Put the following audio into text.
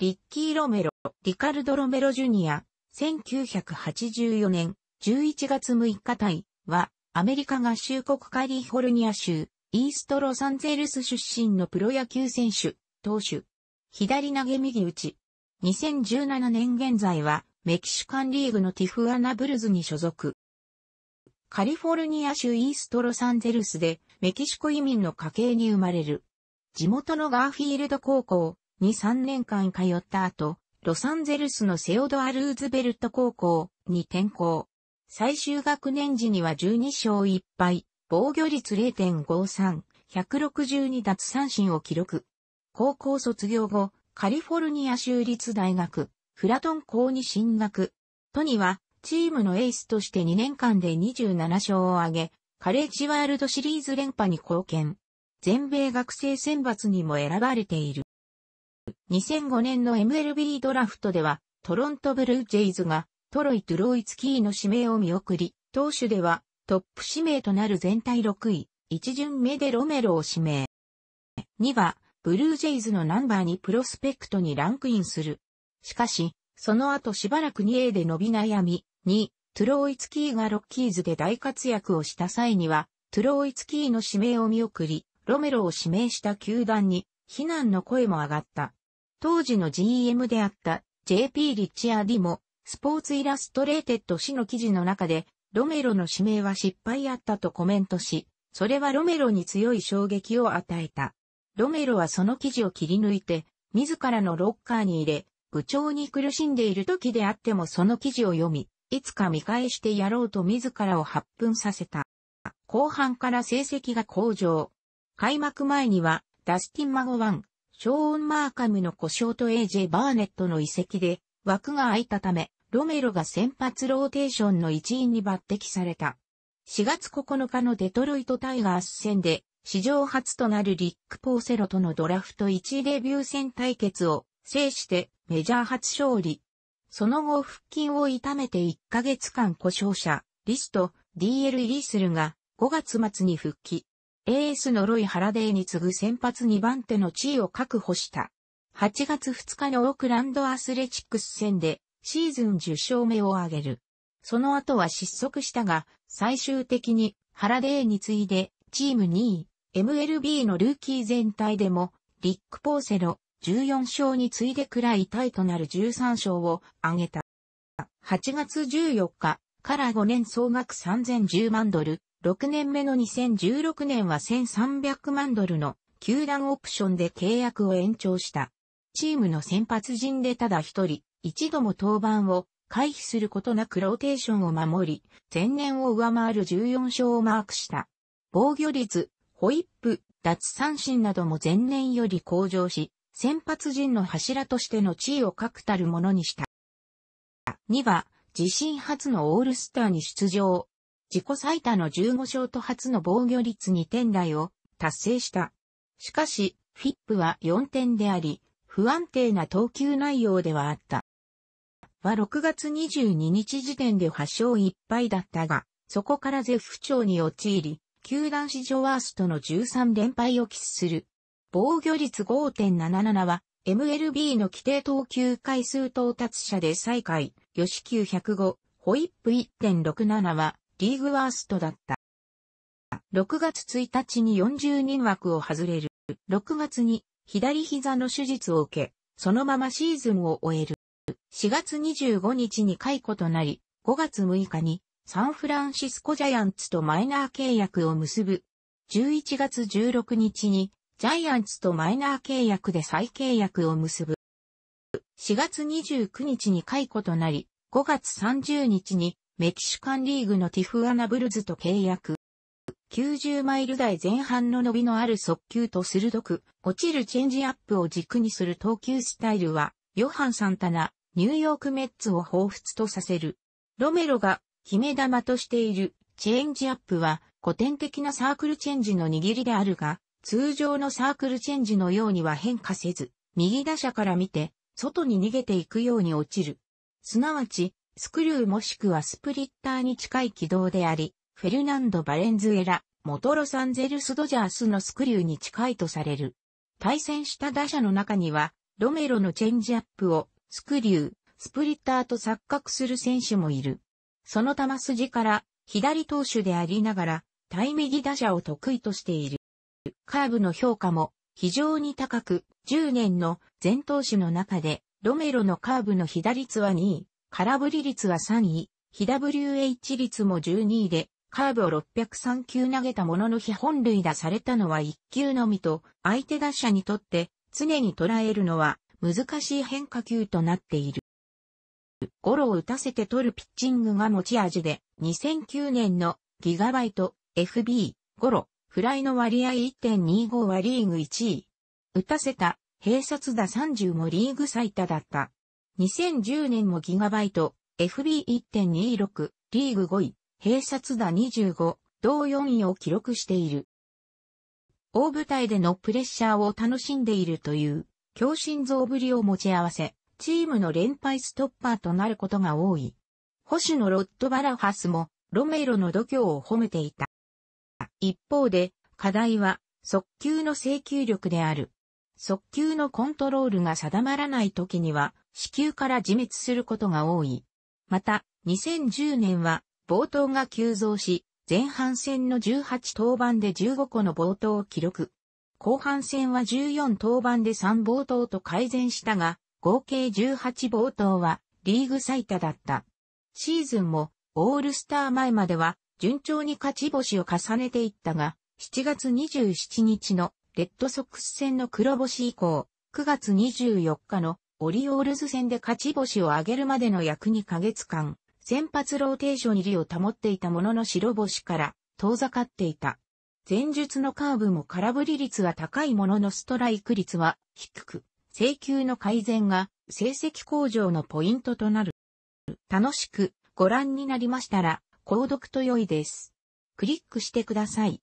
リッキー・ロメロ、リカルド・ロメロ・ジュニア、1984年11月6日隊は、アメリカ合衆国カリフォルニア州、イーストロサンゼルス出身のプロ野球選手、投手、左投げ右打ち。2017年現在は、メキシカンリーグのティフアナブルズに所属。カリフォルニア州イーストロサンゼルスで、メキシコ移民の家系に生まれる。地元のガーフィールド高校、に3年間通った後、ロサンゼルスのセオドア・ルーズベルト高校に転校。最終学年時には12勝1敗、防御率0.53、162奪三振を記録。高校卒業後、カリフォルニア州立大学、フラトン校に進学。トニは、チームのエースとして2年間で27勝を挙げ、カレッジワールドシリーズ連覇に貢献。全米学生選抜にも選ばれている。2005年の MLB ドラフトでは、トロントブルージェイズが、トロイ・トゥロイツキーの指名を見送り、投手では、トップ指名となる全体6位、1巡目でロメロを指名。2は、ブルージェイズのナンバーにプロスペクトにランクインする。しかし、その後しばらく 2A で伸び悩み、2、トゥロイツキーがロッキーズで大活躍をした際には、トゥロイツキーの指名を見送り、ロメロを指名した球団に、非難の声も上がった。当時の GM であった JP リッチアーディも、スポーツイラストレーテッド誌の記事の中で、ロメロの指名は失敗あったとコメントし、それはロメロに強い衝撃を与えた。ロメロはその記事を切り抜いて、自らのロッカーに入れ、部長に苦しんでいる時であってもその記事を読み、いつか見返してやろうと自らを発奮させた。後半から成績が向上。開幕前には、ダスティン・マゴワン、ショーン・マーカムの故障と AJ バーネットの移籍で枠が空いたため、ロメロが先発ローテーションの一員に抜擢された。4月9日のデトロイトタイガース戦で、史上初となるリック・ポーセロとのドラフト1位デビュー戦対決を制してメジャー初勝利。その後腹筋を痛めて1ヶ月間故障者、リスト、DL 入りするが5月末に復帰。エースのロイ・ハラデーに次ぐ先発2番手の地位を確保した。8月2日のオークランドアスレチックス戦でシーズン10勝目を挙げる。その後は失速したが、最終的にハラデーに次いでチーム2位、MLB のルーキー全体でもリック・ポーセロ14勝に次いでくらいタイとなる13勝を挙げた。8月14日から5年総額3010万ドル、6年目の2016年は1300万ドルの球団オプションで契約を延長した。チームの先発陣でただ一人、一度も登板を回避することなくローテーションを守り、前年を上回る14勝をマークした。防御率、ホイップ、脱三振なども前年より向上し、先発陣の柱としての地位を確たるものにした。2は、自身初のオールスターに出場。自己最多の15勝と初の防御率2点台を達成した。しかし、フィップは4点であり、不安定な投球内容ではあった。は6月22日時点で8勝1敗だったが、そこから絶不調に陥り、球団史上ワーストの13連敗を喫する。防御率5.77は、MLB の規定投球回数到達者で最下位、吉球105、ホイップ1.67は、リーグワーストだった。6月1日に40人枠を外れる。6月に左膝の手術を受け、そのままシーズンを終える。4月25日に解雇となり、5月6日にサンフランシスコジャイアンツとマイナー契約を結ぶ。11月16日にジャイアンツとマイナー契約で再契約を結ぶ。4月29日に解雇となり、5月30日にメキシカンリーグのティフアナブルズと契約。90マイル台前半の伸びのある速球と鋭く、落ちるチェンジアップを軸にする投球スタイルは、ヨハン・サンタナ、ニューヨークメッツを彷彿とさせる。ロメロが、決め玉としている、チェンジアップは、古典的なサークルチェンジの握りであるが、通常のサークルチェンジのようには変化せず、右打者から見て、外に逃げていくように落ちる。すなわち、スクリューもしくはスプリッターに近い軌道であり、フェルナンド・バレンズエラ、元ロサンゼルス・ドジャースのスクリューに近いとされる。対戦した打者の中には、ロメロのチェンジアップを、スクリュー、スプリッターと錯覚する選手もいる。その球筋から、左投手でありながら、対右打者を得意としている。カーブの評価も非常に高く、10年の全投手の中で、ロメロのカーブの左ツ率は2位、空振り率は3位、非 WH 率も12位で、カーブを603球投げたものの日本塁打されたのは1球のみと、相手打者にとって常に捉えるのは難しい変化球となっている。ゴロを打たせて取るピッチングが持ち味で、2009年のギガバイト、FB、ゴロ、フライの割合1.25はリーグ1位。打たせた、併殺打30もリーグ最多だった。2010年もギガバイト、FB1.26、リーグ5位、併殺打25、同4位を記録している。大舞台でのプレッシャーを楽しんでいるという、強心臓ぶりを持ち合わせ、チームの連敗ストッパーとなることが多い。保守のロッドバラハスも、ロメロの度胸を褒めていた。一方で、課題は、速球の請求力である。速球のコントロールが定まらない時には、死球から自滅することが多い。また、2010年は、冒頭が急増し、前半戦の18登板で15個の冒頭を記録。後半戦は14登板で3冒頭と改善したが、合計18冒頭はリーグ最多だった。シーズンもオールスター前までは順調に勝ち星を重ねていったが、7月27日のレッドソックス戦の黒星以降、9月24日のオリオールズ戦で勝ち星を挙げるまでの約2ヶ月間、先発ローテーション入りを保っていたものの白星から遠ざかっていた。前述のカーブも空振り率は高いもののストライク率は低く、請求の改善が成績向上のポイントとなる。楽しくご覧になりましたら、購読と良いです。クリックしてください。